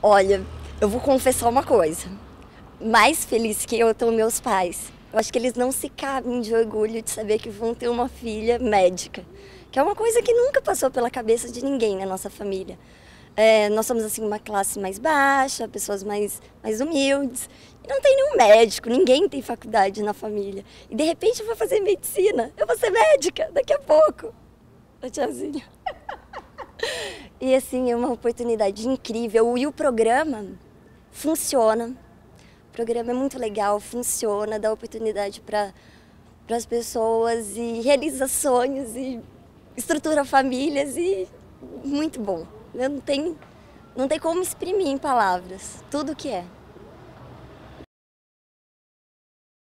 Olha, eu vou confessar uma coisa. Mais feliz que eu estão meus pais. Eu acho que eles não se cabem de orgulho de saber que vão ter uma filha médica, que é uma coisa que nunca passou pela cabeça de ninguém na nossa família. É, nós somos assim uma classe mais baixa, pessoas mais, mais humildes. E não tem nenhum médico, ninguém tem faculdade na família. E de repente eu vou fazer medicina, eu vou ser médica daqui a pouco. Tchauzinho. E assim, é uma oportunidade incrível. E o programa funciona. O programa é muito legal, funciona, dá oportunidade para as pessoas e realiza sonhos e estrutura famílias e muito bom. não tem não tem como exprimir em palavras tudo o que é.